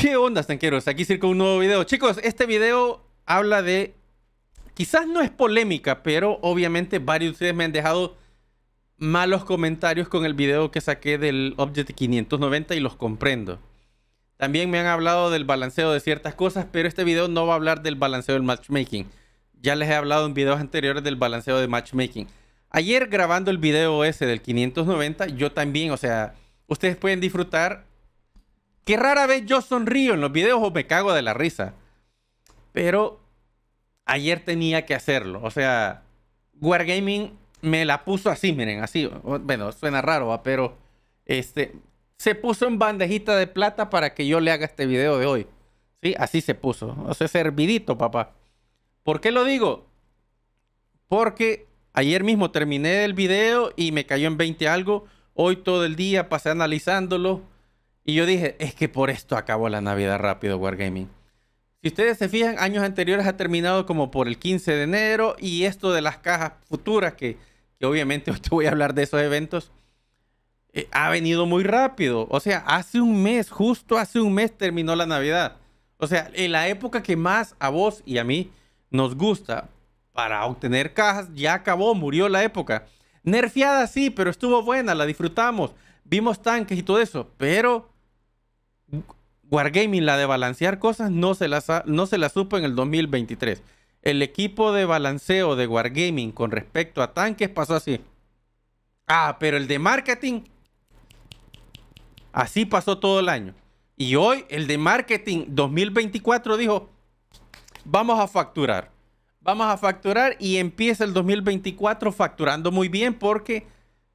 ¿Qué onda, tanqueros? Aquí circo un nuevo video. Chicos, este video habla de... Quizás no es polémica, pero obviamente varios de ustedes me han dejado malos comentarios con el video que saqué del Object 590 y los comprendo. También me han hablado del balanceo de ciertas cosas, pero este video no va a hablar del balanceo del matchmaking. Ya les he hablado en videos anteriores del balanceo de matchmaking. Ayer grabando el video ese del 590, yo también, o sea, ustedes pueden disfrutar que rara vez yo sonrío en los videos o me cago de la risa. Pero ayer tenía que hacerlo. O sea, Wargaming me la puso así, miren, así. Bueno, suena raro, pero este, se puso en bandejita de plata para que yo le haga este video de hoy. Sí, así se puso. O sea, servidito, papá. ¿Por qué lo digo? Porque ayer mismo terminé el video y me cayó en 20 algo. Hoy todo el día pasé analizándolo y yo dije, es que por esto acabó la Navidad rápido, Wargaming. Si ustedes se fijan, años anteriores ha terminado como por el 15 de enero y esto de las cajas futuras, que, obviamente obviamente te voy a hablar de esos eventos, eh, ha venido muy rápido. O sea, hace un mes, justo hace un mes terminó la Navidad. O sea, en la época que más a vos y a mí nos gusta para obtener cajas, ya acabó, murió la época. Nerfeada sí, pero estuvo buena, la disfrutamos vimos tanques y todo eso, pero Wargaming, la de balancear cosas, no se, las no se la supo en el 2023. El equipo de balanceo de Wargaming con respecto a tanques pasó así. Ah, pero el de marketing, así pasó todo el año. Y hoy el de marketing 2024 dijo, vamos a facturar. Vamos a facturar y empieza el 2024 facturando muy bien porque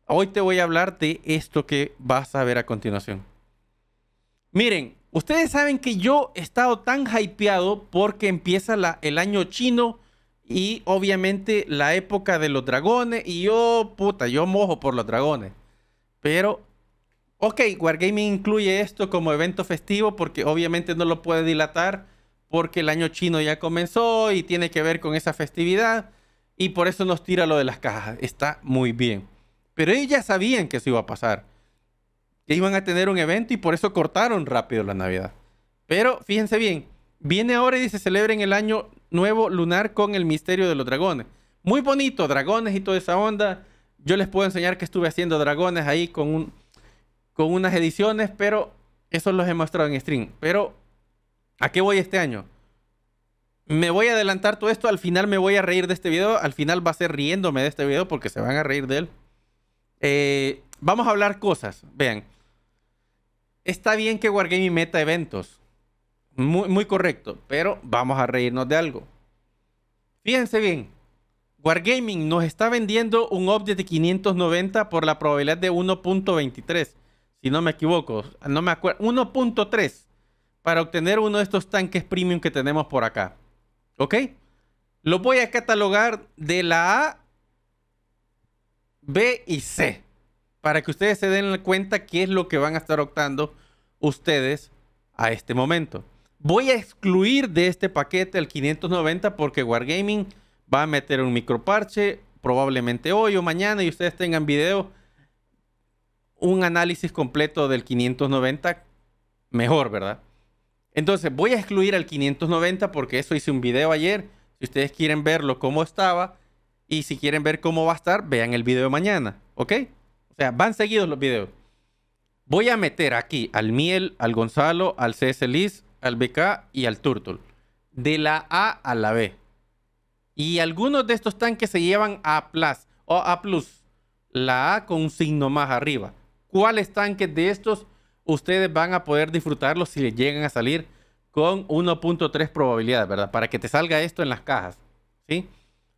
Hoy te voy a hablar de esto que vas a ver a continuación. Miren, ustedes saben que yo he estado tan hypeado porque empieza la, el año chino y obviamente la época de los dragones y yo, puta, yo mojo por los dragones. Pero, ok, Wargaming incluye esto como evento festivo porque obviamente no lo puede dilatar porque el año chino ya comenzó y tiene que ver con esa festividad y por eso nos tira lo de las cajas. Está muy bien. Pero ellos ya sabían que eso iba a pasar. Que iban a tener un evento y por eso cortaron rápido la Navidad. Pero fíjense bien, viene ahora y dice celebren el año nuevo lunar con el misterio de los dragones. Muy bonito, dragones y toda esa onda. Yo les puedo enseñar que estuve haciendo dragones ahí con, con unas ediciones, pero eso los he mostrado en stream. Pero, ¿a qué voy este año? Me voy a adelantar todo esto, al final me voy a reír de este video, al final va a ser riéndome de este video porque se van a reír de él. Eh, vamos a hablar cosas. Vean. Está bien que Wargaming meta eventos. Muy, muy correcto. Pero vamos a reírnos de algo. Fíjense bien. Wargaming nos está vendiendo un objeto de 590 por la probabilidad de 1.23. Si no me equivoco. No me acuerdo. 1.3. Para obtener uno de estos tanques premium que tenemos por acá. ¿Ok? Lo voy a catalogar de la A B y C. Para que ustedes se den cuenta qué es lo que van a estar optando ustedes a este momento. Voy a excluir de este paquete el 590 porque Wargaming va a meter un microparche probablemente hoy o mañana y ustedes tengan video un análisis completo del 590 mejor, ¿verdad? Entonces voy a excluir al 590 porque eso hice un video ayer. Si ustedes quieren verlo cómo estaba, y si quieren ver cómo va a estar, vean el video mañana, ¿ok? O sea, van seguidos los videos. Voy a meter aquí al Miel, al Gonzalo, al CS Liz, al BK y al Turtle. De la A a la B. Y algunos de estos tanques se llevan a plus o a plus. La A con un signo más arriba. ¿Cuáles tanques de estos ustedes van a poder disfrutarlos si les llegan a salir con 1.3 probabilidades? verdad? Para que te salga esto en las cajas, ¿sí?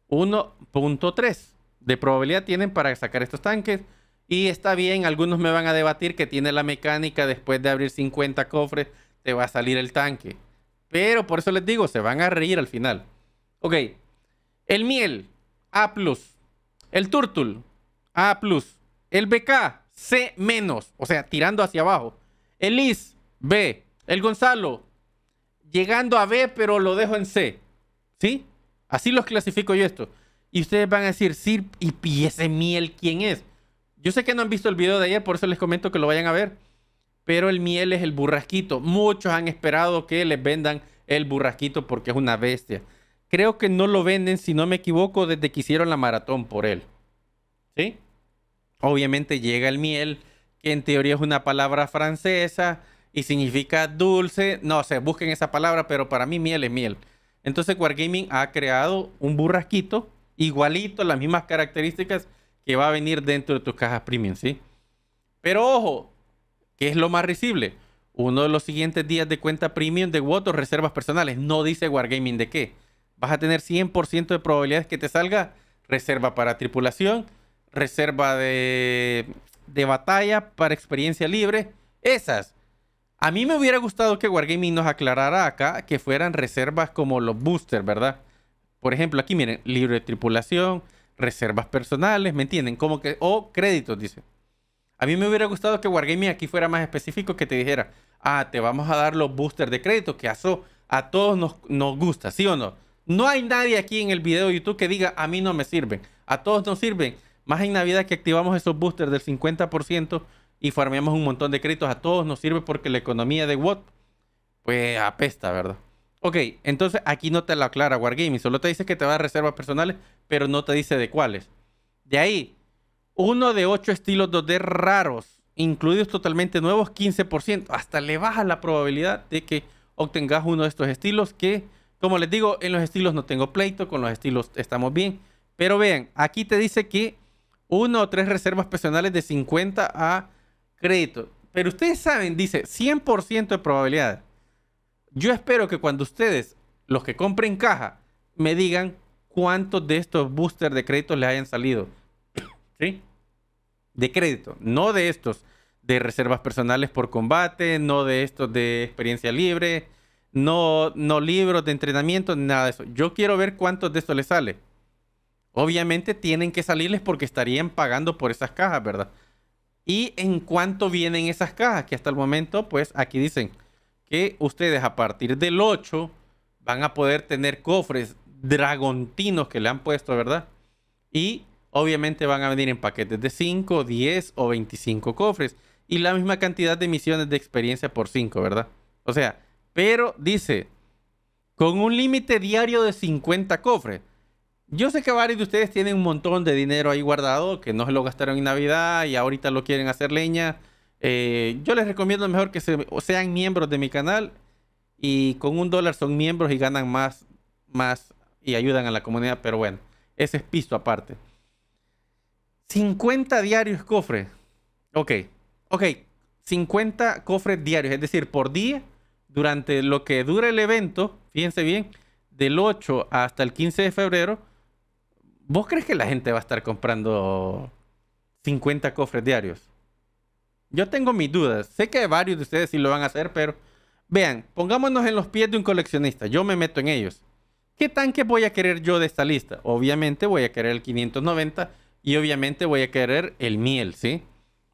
1.3 de probabilidad tienen para sacar estos tanques. Y está bien, algunos me van a debatir que tiene la mecánica después de abrir 50 cofres, te va a salir el tanque. Pero por eso les digo, se van a reír al final. Ok. El miel, A. El turtle, A. El BK, C-. O sea, tirando hacia abajo. El Is, B. El Gonzalo, llegando a B, pero lo dejo en C. ¿Sí? Así los clasifico yo esto. Y ustedes van a decir, Sir, y, ese miel, ¿quién es? Yo sé que no han visto el video de ayer, por eso les comento que lo vayan a ver. Pero el miel es el burrasquito. Muchos han esperado que les vendan el burrasquito porque es una bestia. Creo que no lo venden, si no me equivoco, desde que hicieron la maratón por él. ¿Sí? Obviamente llega el miel, que en teoría es una palabra francesa y significa dulce. No sé, busquen esa palabra, pero para mí miel es miel. Entonces Wargaming ha creado un burrasquito igualito, las mismas características que va a venir dentro de tus cajas premium, ¿sí? Pero ojo, ¿qué es lo más risible? Uno de los siguientes días de cuenta premium de WOT reservas personales. No dice Wargaming de qué. Vas a tener 100% de probabilidades que te salga reserva para tripulación, reserva de, de batalla para experiencia libre. Esas. A mí me hubiera gustado que Wargaming nos aclarara acá que fueran reservas como los boosters, ¿verdad? Por ejemplo, aquí miren, libro de tripulación, reservas personales, ¿me entienden? Como que, o créditos, dice. A mí me hubiera gustado que Wargaming aquí fuera más específico, que te dijera, ah, te vamos a dar los boosters de crédito, que a, a todos nos, nos gusta, ¿sí o no? No hay nadie aquí en el video de YouTube que diga, a mí no me sirven, a todos nos sirven. Más en Navidad que activamos esos boosters del 50% y farmeamos un montón de créditos a todos, nos sirve porque la economía de WOT, pues apesta, ¿verdad? Ok, entonces aquí no te lo aclara Wargaming, solo te dice que te va a reservas personales, pero no te dice de cuáles. De ahí, uno de ocho estilos 2D raros, incluidos totalmente nuevos, 15%. Hasta le baja la probabilidad de que obtengas uno de estos estilos que, como les digo, en los estilos no tengo pleito, con los estilos estamos bien. Pero vean, aquí te dice que uno o tres reservas personales de 50 a crédito. Pero ustedes saben, dice 100% de probabilidad. Yo espero que cuando ustedes, los que compren caja, me digan cuántos de estos boosters de crédito les hayan salido. ¿Sí? De crédito, no de estos de reservas personales por combate, no de estos de experiencia libre, no, no libros de entrenamiento, nada de eso. Yo quiero ver cuántos de estos les sale. Obviamente tienen que salirles porque estarían pagando por esas cajas, ¿verdad? y en cuánto vienen esas cajas, que hasta el momento, pues aquí dicen que ustedes a partir del 8 van a poder tener cofres dragontinos que le han puesto, ¿verdad? Y obviamente van a venir en paquetes de 5, 10 o 25 cofres y la misma cantidad de misiones de experiencia por 5, ¿verdad? O sea, pero dice, con un límite diario de 50 cofres. Yo sé que varios de ustedes tienen un montón de dinero ahí guardado, que no se lo gastaron en Navidad y ahorita lo quieren hacer leña. Eh, yo les recomiendo mejor que sean miembros de mi canal y con un dólar son miembros y ganan más, más y ayudan a la comunidad, pero bueno, ese es piso aparte. 50 diarios cofres Ok, ok, 50 cofres diarios, es decir, por día, durante lo que dura el evento, fíjense bien, del 8 hasta el 15 de febrero, ¿Vos crees que la gente va a estar comprando 50 cofres diarios? Yo tengo mis dudas. Sé que varios de ustedes sí lo van a hacer, pero vean, pongámonos en los pies de un coleccionista. Yo me meto en ellos. ¿Qué tanque voy a querer yo de esta lista? Obviamente voy a querer el 590 y obviamente voy a querer el miel, ¿sí?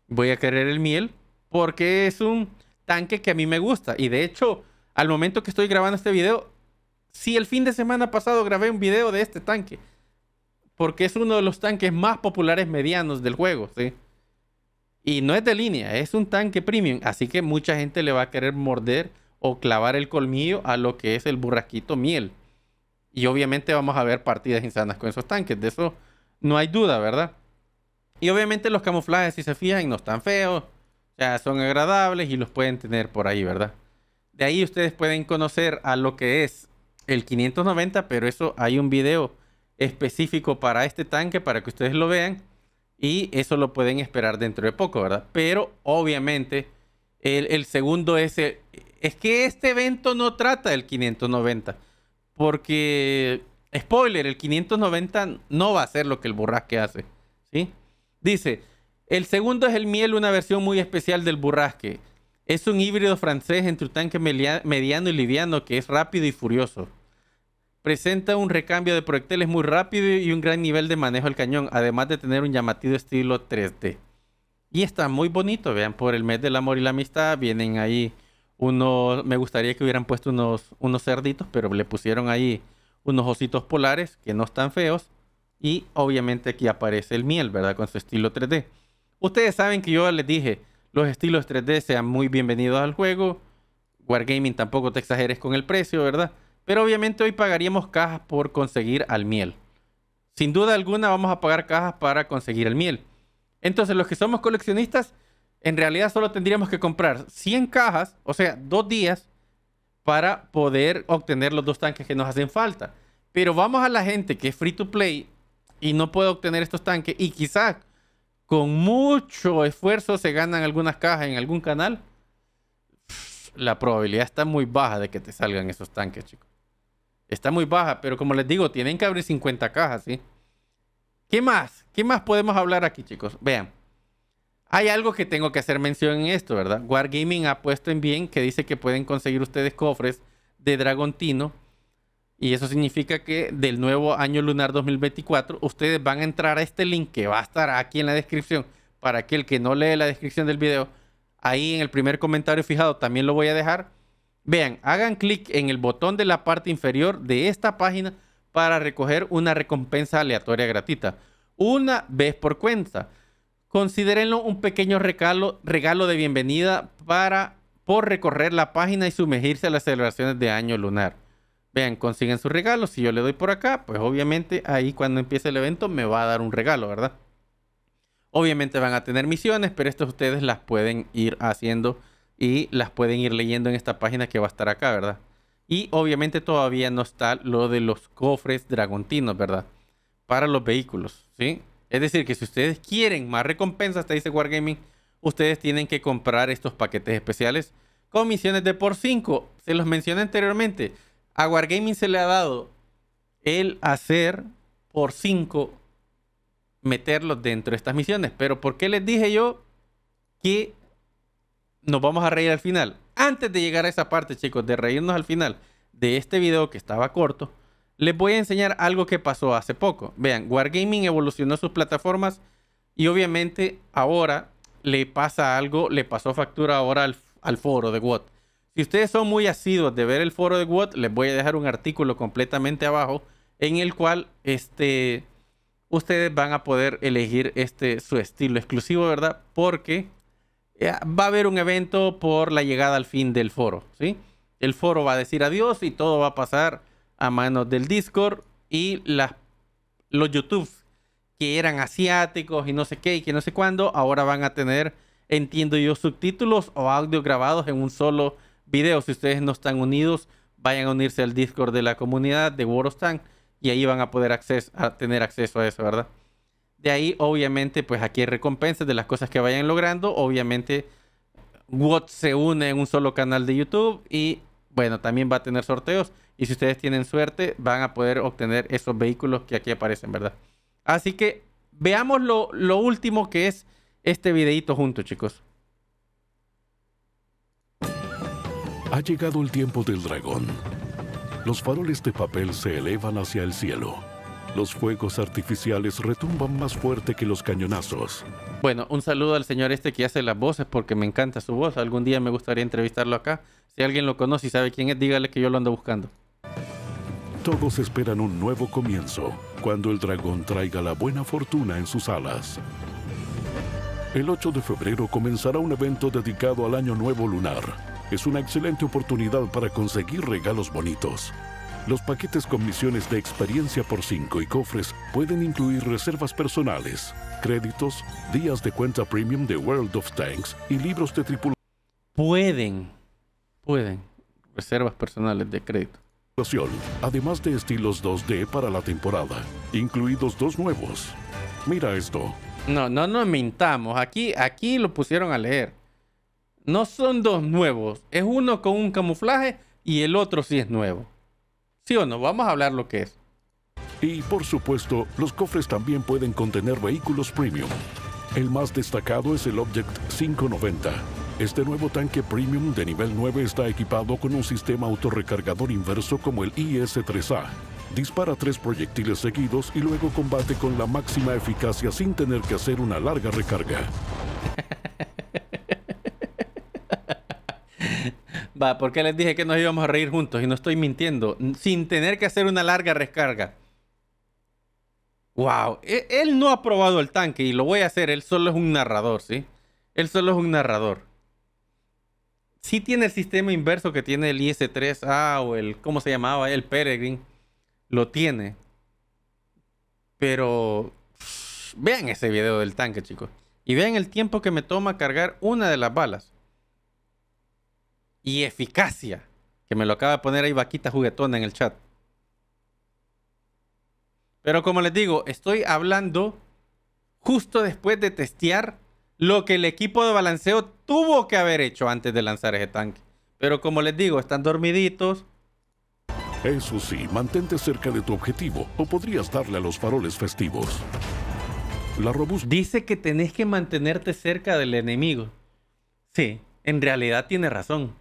Voy a querer el miel porque es un tanque que a mí me gusta. Y de hecho, al momento que estoy grabando este video, si el fin de semana pasado grabé un video de este tanque porque es uno de los tanques más populares medianos del juego, ¿sí? Y no es de línea, es un tanque premium, así que mucha gente le va a querer morder o clavar el colmillo a lo que es el burraquito miel. Y obviamente vamos a ver partidas insanas con esos tanques, de eso no hay duda, ¿verdad? Y obviamente los camuflajes, si se fijan, no están feos, o sea, son agradables y los pueden tener por ahí, ¿verdad? De ahí ustedes pueden conocer a lo que es el 590, pero eso hay un video específico para este tanque para que ustedes lo vean. Y eso lo pueden esperar dentro de poco, ¿verdad? Pero obviamente el, segundo es... es que este evento no trata del 590. Porque, spoiler, el 590 no va a ser lo que el burrasque hace. ¿sí? Dice, el segundo es el miel, una versión muy especial del burrasque. Es un híbrido francés entre un tanque mediano y liviano que es rápido y furioso. Presenta un recambio de proyectiles muy rápido y un gran nivel de manejo del cañón, además de tener un llamativo estilo 3D. Y está muy bonito, vean, por el mes del amor y la amistad vienen ahí unos, me gustaría que hubieran puesto unos, unos cerditos, pero le pusieron ahí unos ositos polares que no están feos. Y obviamente aquí aparece el miel, ¿verdad? Con su estilo 3D. Ustedes saben que yo les dije, los estilos 3D sean muy bienvenidos al juego. Wargaming tampoco te exageres con el precio, ¿verdad? Pero obviamente hoy pagaríamos cajas por conseguir al miel. Sin duda alguna vamos a pagar cajas para conseguir el miel. Entonces los que somos coleccionistas, en realidad solo tendríamos que comprar 100 cajas, o sea, dos días, para poder obtener los dos tanques que nos hacen falta. Pero vamos a la gente que es free to play y no puede obtener estos tanques y quizás con mucho esfuerzo se ganan algunas cajas en algún canal, la probabilidad está muy baja de que te salgan esos tanques, chicos. Está muy baja, pero como les digo, tienen que abrir 50 cajas, ¿sí? ¿Qué más? ¿Qué más podemos hablar aquí, chicos? Vean. Hay algo que tengo que hacer mención en esto, ¿verdad? Wargaming ha puesto en bien que dice que pueden conseguir ustedes cofres de Dragontino. Y eso significa que del nuevo año lunar 2024, ustedes van a entrar a este link que va a estar aquí en la descripción. Para aquel que no lee la descripción del video, ahí en el primer comentario fijado también lo voy a dejar Vean, hagan clic en el botón de la parte inferior de esta página para recoger una recompensa aleatoria gratuita. Una vez por cuenta. Considérenlo un pequeño regalo, regalo de bienvenida para, por recorrer la página y sumergirse a las celebraciones de año lunar. Vean, consiguen su regalo. Si yo le doy por acá, pues obviamente ahí cuando empiece el evento me va a dar un regalo, ¿verdad? Obviamente van a tener misiones, pero estas ustedes las pueden ir haciendo y las pueden ir leyendo en esta página que va a estar acá, ¿verdad? Y obviamente todavía no está lo de los cofres dragontinos, ¿verdad? Para los vehículos, ¿sí? Es decir, que si ustedes quieren más recompensas, te dice Wargaming, ustedes tienen que comprar estos paquetes especiales con misiones de por 5. Se los mencioné anteriormente. A Wargaming se le ha dado el hacer por 5 meterlos dentro de estas misiones. Pero ¿por qué les dije yo que nos vamos a reír al final. Antes de llegar a esa parte, chicos, de reírnos al final de este video que estaba corto, les voy a enseñar algo que pasó hace poco. Vean, Wargaming evolucionó sus plataformas y obviamente ahora le pasa algo, le pasó factura ahora al, foro de WOT. Si ustedes son muy asiduos de ver el foro de WOT, les voy a dejar un artículo completamente abajo en el cual este, ustedes van a poder elegir este, su estilo exclusivo, ¿verdad? Porque eh, va a haber un evento por la llegada al fin del foro, ¿sí? El foro va a decir adiós y todo va a pasar a manos del Discord y los YouTubes que eran asiáticos y no sé qué y que no sé cuándo, ahora van a tener, entiendo yo, subtítulos o audio grabados en un solo video. Si ustedes no están unidos, vayan a unirse al Discord de la comunidad de Tank y ahí van a poder tener acceso a eso, ¿verdad? De ahí, obviamente, pues aquí hay recompensas de las cosas que vayan logrando. Obviamente, WOT se une en un solo canal de YouTube y, bueno, también va a tener sorteos. Y si ustedes tienen suerte, van a poder obtener esos vehículos que aquí aparecen, ¿verdad? Así que veamos lo, último que es este videito junto, chicos. Ha llegado el tiempo del dragón. Los faroles de papel se elevan hacia el cielo los fuegos artificiales retumban más fuerte que los cañonazos. Bueno, un saludo al señor este que hace las voces porque me encanta su voz. Algún día me gustaría entrevistarlo acá. Si alguien lo conoce y sabe quién es, dígale que yo lo ando buscando. Todos esperan un nuevo comienzo cuando el dragón traiga la buena fortuna en sus alas. El 8 de febrero comenzará un evento dedicado al Año Nuevo Lunar. Es una excelente oportunidad para conseguir regalos bonitos. Los paquetes con misiones de experiencia por 5 y cofres pueden incluir reservas personales, créditos, días de cuenta premium de World of Tanks y libros de tripulación. Pueden, pueden, reservas personales de crédito. Además de estilos 2D para la temporada, incluidos dos nuevos. Mira esto. No, no nos mintamos. Aquí, aquí lo pusieron a leer. No son dos nuevos. Es uno con un camuflaje y el otro sí es nuevo. ¿Sí o no? Vamos a hablar lo que es. Y por supuesto, los cofres también pueden contener vehículos premium. El más destacado es el Object 590. Este nuevo tanque premium de nivel 9 está equipado con un sistema autorrecargador inverso como el IS-3A. Dispara tres proyectiles seguidos y luego combate con la máxima eficacia sin tener que hacer una larga recarga. Va, porque les dije que nos íbamos a reír juntos y no estoy mintiendo. Sin tener que hacer una larga rescarga. Wow, e, él no ha probado el tanque y lo voy a hacer. Él solo es un narrador, ¿sí? Él solo es un narrador. Sí tiene el sistema inverso que tiene el IS-3A o el, ¿cómo se llamaba? El Peregrine. Lo tiene. Pero vean ese video del tanque, chicos. Y vean el tiempo que me toma cargar una de las balas y eficacia. Que me lo acaba de poner ahí vaquita juguetona en el chat. Pero como les digo, estoy hablando justo después de testear lo que el equipo de balanceo tuvo que haber hecho antes de lanzar ese tanque. Pero como les digo, están dormiditos. Eso sí, mantente cerca de tu objetivo o podrías darle a los faroles festivos. La Dice que tenés que mantenerte cerca del enemigo. Sí, en realidad tiene razón.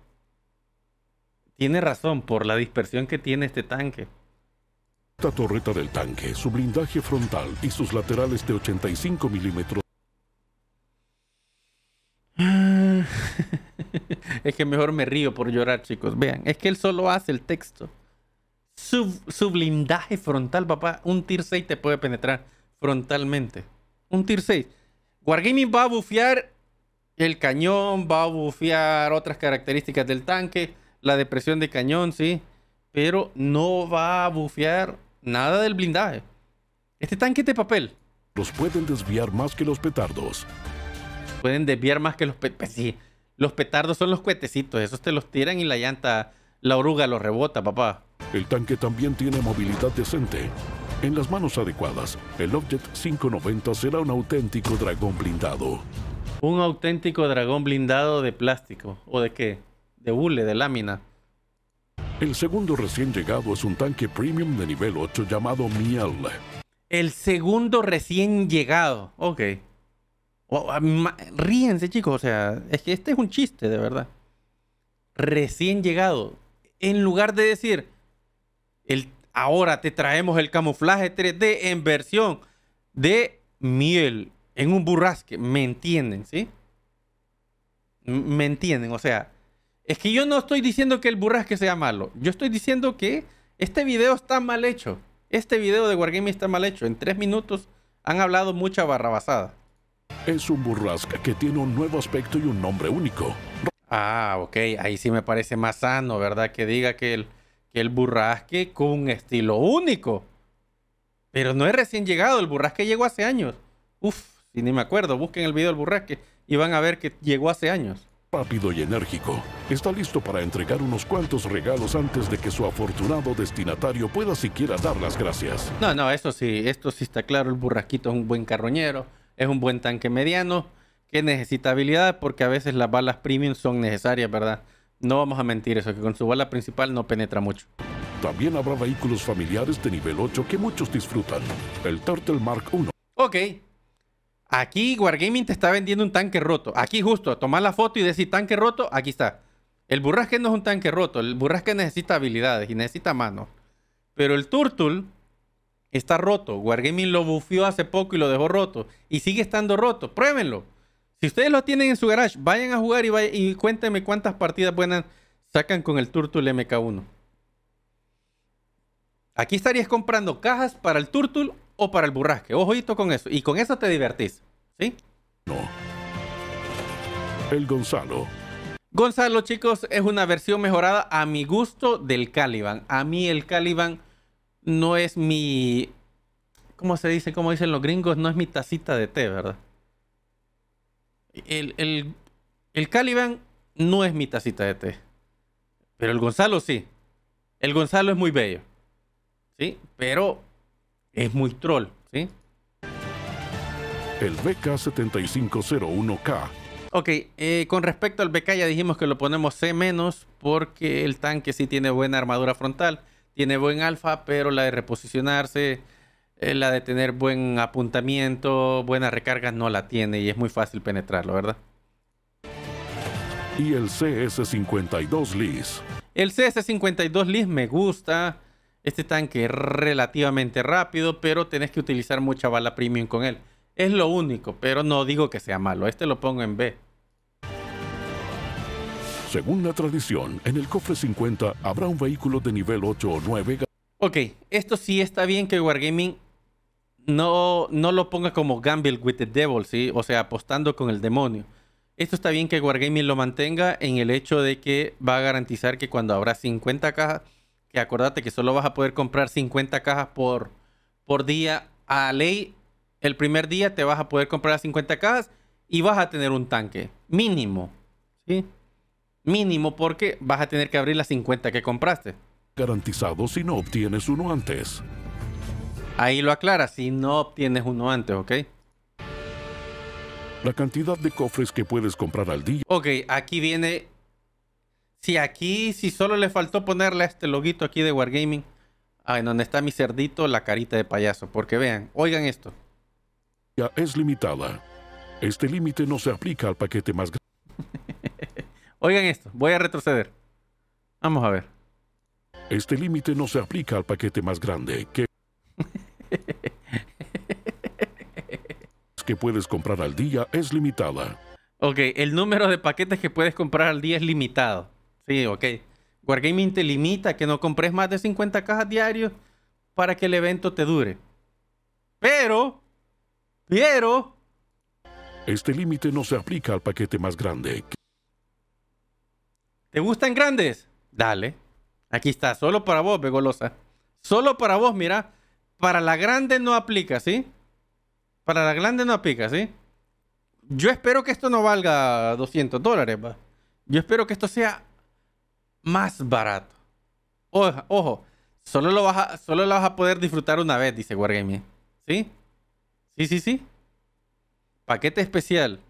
Tiene razón por la dispersión que tiene este tanque. Esta torreta del tanque, su blindaje frontal y sus laterales de 85 milímetros. es que mejor me río por llorar, chicos. Vean, es que él solo hace el texto. Su, blindaje frontal, papá. Un tier 6 te puede penetrar frontalmente. Un tier 6. Wargaming va a bufear el cañón, va a bufear otras características del tanque la depresión de cañón, sí, pero no va a bufear nada del blindaje. Este tanque de papel. Los pueden desviar más que los petardos. Pueden desviar más que los petardos. Pues sí, los petardos son los cuetecitos, esos te los tiran y la llanta, la oruga los rebota, papá. El tanque también tiene movilidad decente. En las manos adecuadas, el Object 590 será un auténtico dragón blindado. Un auténtico dragón blindado de plástico. ¿O de qué? de bule, de lámina. El segundo recién llegado es un tanque premium de nivel 8 llamado Miel. El segundo recién llegado. Ok. ríense, chicos. O sea, es que este es un chiste, de verdad. Recién llegado. En lugar de decir, el, ahora te traemos el camuflaje 3D en versión de miel en un burrasque. ¿Me entienden, sí? ¿Me entienden? O sea, es que yo no estoy diciendo que el burrasque sea malo. Yo estoy diciendo que este video está mal hecho. Este video de Wargaming está mal hecho. En tres minutos han hablado mucha barrabasada. Es un burrasque que tiene un nuevo aspecto y un nombre único. Ah, ok. Ahí sí me parece más sano, ¿verdad? Que diga que el, que el burrasque con un estilo único. Pero no es recién llegado. El burrasque llegó hace años. Uf, si ni me acuerdo. Busquen el video del burrasque y van a ver que llegó hace años. Rápido y enérgico, está listo para entregar unos cuantos regalos antes de que su afortunado destinatario pueda siquiera dar las gracias. No, no, eso sí, esto sí está claro, el burrasquito es un buen carroñero, es un buen tanque mediano, que necesita habilidad porque a veces las balas premium son necesarias, ¿verdad? No vamos a mentir eso, que con su bala principal no penetra mucho. También habrá vehículos familiares de nivel 8 que muchos disfrutan. El Turtle Mark 1. Ok, Aquí Wargaming te está vendiendo un tanque roto. Aquí justo, tomar la foto y decir tanque roto, aquí está. El burrasque no es un tanque roto. El burrasque necesita habilidades y necesita manos. Pero el turtle está roto. Wargaming lo bufió hace poco y lo dejó roto. Y sigue estando roto. Pruébenlo. Si ustedes lo tienen en su garage, vayan a jugar y, y cuéntenme cuántas partidas buenas sacan con el turtle MK1. Aquí estarías comprando cajas para el Turtle o para el burrasque. Ojito con eso. Y con eso te divertís. ¿Sí? No. El Gonzalo. Gonzalo, chicos, es una versión mejorada a mi gusto del Caliban. A mí el Caliban no es mi. ¿Cómo se dice? ¿Cómo dicen los gringos? No es mi tacita de té, ¿verdad? El, el Caliban no es mi tacita de té. Pero el Gonzalo sí. El Gonzalo es muy bello. ¿Sí? Pero es muy troll, ¿sí? El BK7501K. Ok, eh, con respecto al BK ya dijimos que lo ponemos C- menos porque el tanque sí tiene buena armadura frontal, tiene buen alfa, pero la de reposicionarse, eh, la de tener buen apuntamiento, Buena recarga no la tiene y es muy fácil penetrarlo, ¿verdad? Y el CS52 Liz. El CS52 Liz me gusta. Este tanque es relativamente rápido, pero tenés que utilizar mucha bala premium con él. Es lo único, pero no digo que sea malo. Este lo pongo en B. Según la tradición, en el cofre 50 habrá un vehículo de nivel 8 o 9. Ok, esto sí está bien que Wargaming no, no lo ponga como Gamble with the Devil, ¿sí? O sea, apostando con el demonio. Esto está bien que Wargaming lo mantenga en el hecho de que va a garantizar que cuando habrá 50 cajas, que acordate que solo vas a poder comprar 50 cajas por, por día a ley. El primer día te vas a poder comprar 50 cajas y vas a tener un tanque mínimo. ¿Sí? Mínimo porque vas a tener que abrir las 50 que compraste. Garantizado si no obtienes uno antes. Ahí lo aclara, si no obtienes uno antes, ¿ok? La cantidad de cofres que puedes comprar al día. Ok, aquí viene si aquí, si solo le faltó ponerle este loguito aquí de Wargaming, ah, en donde está mi cerdito, la carita de payaso, porque vean, oigan esto. Ya es limitada. Este límite no se aplica al paquete más grande. oigan esto, voy a retroceder. Vamos a ver. Este límite no se aplica al paquete más grande que... que puedes comprar al día es limitada. Ok, el número de paquetes que puedes comprar al día es limitado. Sí, ok. Wargaming te limita que no compres más de 50 cajas diarios para que el evento te dure. Pero, pero... Este límite no se aplica al paquete más grande. ¿Te gustan grandes? Dale. Aquí está, solo para vos, Begolosa. Solo para vos, mira. Para la grande no aplica, ¿sí? Para la grande no aplica, ¿sí? Yo espero que esto no valga 200 dólares, va. Yo espero que esto sea más barato. ojo, solo lo, vas a, solo lo vas a poder disfrutar una vez, dice Wargaming. ¿Sí? Sí, sí, sí. Paquete especial.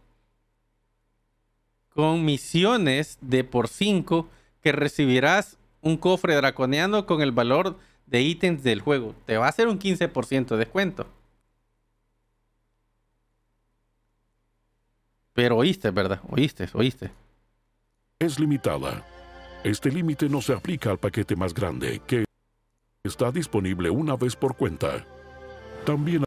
Con misiones de por 5 que recibirás un cofre draconiano con el valor de ítems del juego. Te va a hacer un 15% de descuento. Pero oíste, ¿verdad? Oíste, oíste. Es limitada. Este límite no se aplica al paquete más grande, que está disponible una vez por cuenta. También...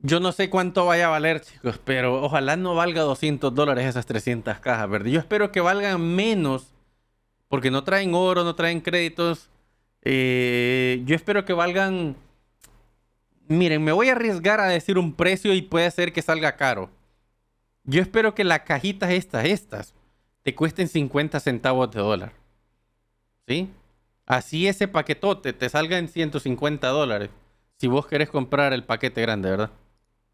Yo no sé cuánto vaya a valer, chicos, pero ojalá no valga 200 dólares esas 300 cajas, ¿verdad? Yo espero que valgan menos, porque no traen oro, no traen créditos. Eh, yo espero que valgan... Miren, me voy a arriesgar a decir un precio y puede ser que salga caro. Yo espero que las cajitas estas, estas, te cuesten 50 centavos de dólar. ¿Sí? Así ese paquetote te salga en 150 dólares. Si vos querés comprar el paquete grande, ¿verdad?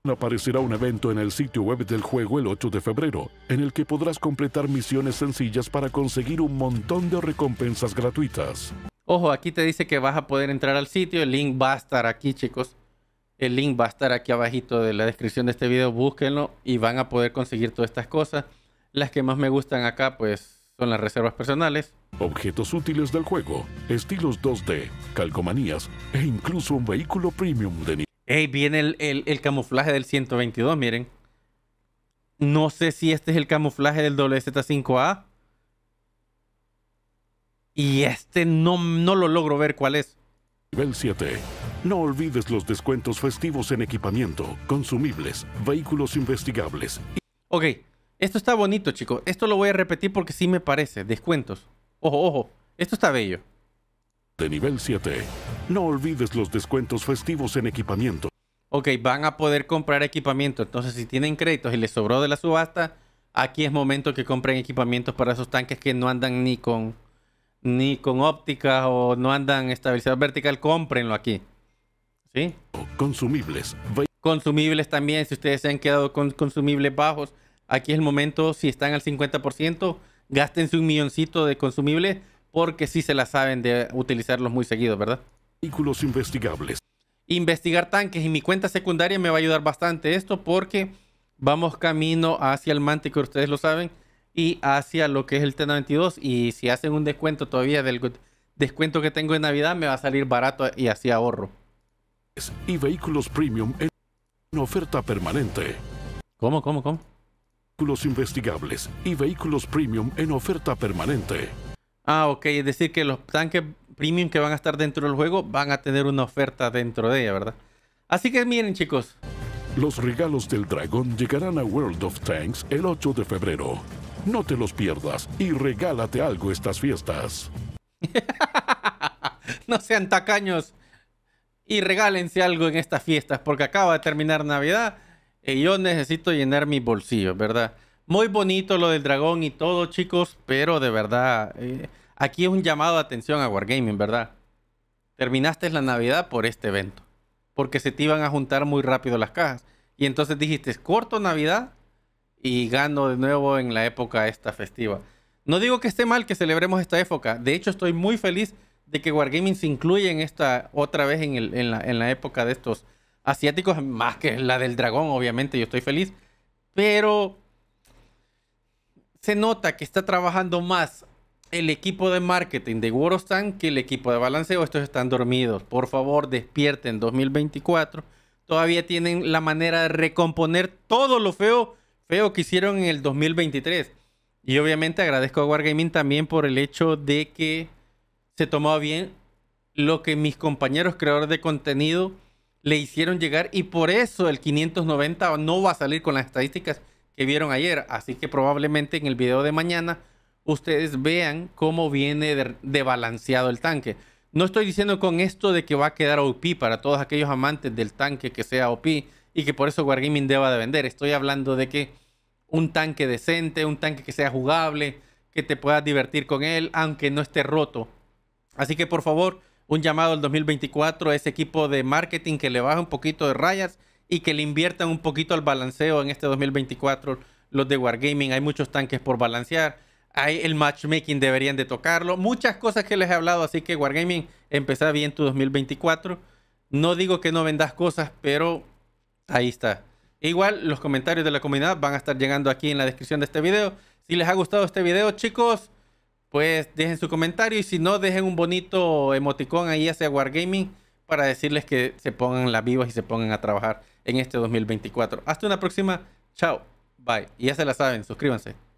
Aparecerá un evento en el sitio web del juego el 8 de febrero, en el que podrás completar misiones sencillas para conseguir un montón de recompensas gratuitas. Ojo, aquí te dice que vas a poder entrar al sitio, el link va a estar aquí chicos. El link va a estar aquí abajito de la descripción de este video, búsquenlo y van a poder conseguir todas estas cosas. Las que más me gustan acá, pues con las reservas personales, objetos útiles del juego, estilos 2D, calcomanías e incluso un vehículo premium de Ey, viene el, el, el, camuflaje del 122, miren. No sé si este es el camuflaje del WZ5A. Y este no, no lo logro ver cuál es. Nivel 7. No olvides los descuentos festivos en equipamiento, consumibles, vehículos investigables. Ok, esto está bonito, chicos. Esto lo voy a repetir porque sí me parece. Descuentos. Ojo, ojo. Esto está bello. De nivel 7. No olvides los descuentos festivos en equipamiento. Ok, van a poder comprar equipamiento. Entonces, si tienen créditos y les sobró de la subasta, aquí es momento que compren equipamientos para esos tanques que no andan ni con ni con óptica o no andan estabilizado vertical, cómprenlo aquí. ¿Sí? Consumibles. Consumibles también, si ustedes se han quedado con consumibles bajos, Aquí es el momento, si están al 50%, gástense un milloncito de consumibles porque si se la saben de utilizarlos muy seguido, ¿verdad? Vehículos investigables. Investigar tanques y mi cuenta secundaria me va a ayudar bastante esto porque vamos camino hacia el Manticore, ustedes lo saben, y hacia lo que es el T92 y si hacen un descuento todavía del descuento que tengo en Navidad me va a salir barato y así ahorro. Y vehículos premium en oferta permanente. ¿Cómo, cómo, cómo? vehículos investigables y vehículos premium en oferta permanente. Ah, ok, es decir que los tanques premium que van a estar dentro del juego van a tener una oferta dentro de ella, ¿verdad? Así que miren chicos. Los regalos del dragón llegarán a World of Tanks el 8 de febrero. No te los pierdas y regálate algo estas fiestas. no sean tacaños y regálense algo en estas fiestas porque acaba de terminar Navidad eh, yo necesito llenar mi bolsillo, ¿verdad? Muy bonito lo del dragón y todo, chicos, pero de verdad, eh, aquí es un llamado de atención a Wargaming, ¿verdad? Terminaste la Navidad por este evento, porque se te iban a juntar muy rápido las cajas. Y entonces dijiste, corto Navidad y gano de nuevo en la época esta festiva. No digo que esté mal que celebremos esta época, de hecho estoy muy feliz de que Wargaming se incluye en esta otra vez en, la, en la época de estos asiáticos, más que la del dragón, obviamente, yo estoy feliz. Pero se nota que está trabajando más el equipo de marketing de Worostan que el equipo de balanceo. Estos están dormidos. Por favor, despierten 2024. Todavía tienen la manera de recomponer todo lo feo, feo que hicieron en el 2023. Y obviamente agradezco a Wargaming también por el hecho de que se tomó bien lo que mis compañeros creadores de contenido le hicieron llegar y por eso el 590 no va a salir con las estadísticas que vieron ayer. Así que probablemente en el video de mañana ustedes vean cómo viene de, balanceado el tanque. No estoy diciendo con esto de que va a quedar OP para todos aquellos amantes del tanque que sea OP y que por eso Wargaming deba de vender. Estoy hablando de que un tanque decente, un tanque que sea jugable, que te puedas divertir con él, aunque no esté roto. Así que por favor, un llamado al 2024 a ese equipo de marketing que le baje un poquito de rayas y que le inviertan un poquito al balanceo en este 2024 los de Wargaming. Hay muchos tanques por balancear. Hay el matchmaking, deberían de tocarlo. Muchas cosas que les he hablado, así que Wargaming, empezá bien tu 2024. No digo que no vendas cosas, pero ahí está. Igual los comentarios de la comunidad van a estar llegando aquí en la descripción de este video. Si les ha gustado este video, chicos, pues dejen su comentario y si no, dejen un bonito emoticón ahí hacia Wargaming para decirles que se pongan las vivas y se pongan a trabajar en este 2024. Hasta una próxima. Chao. Bye. Y ya se la saben. Suscríbanse.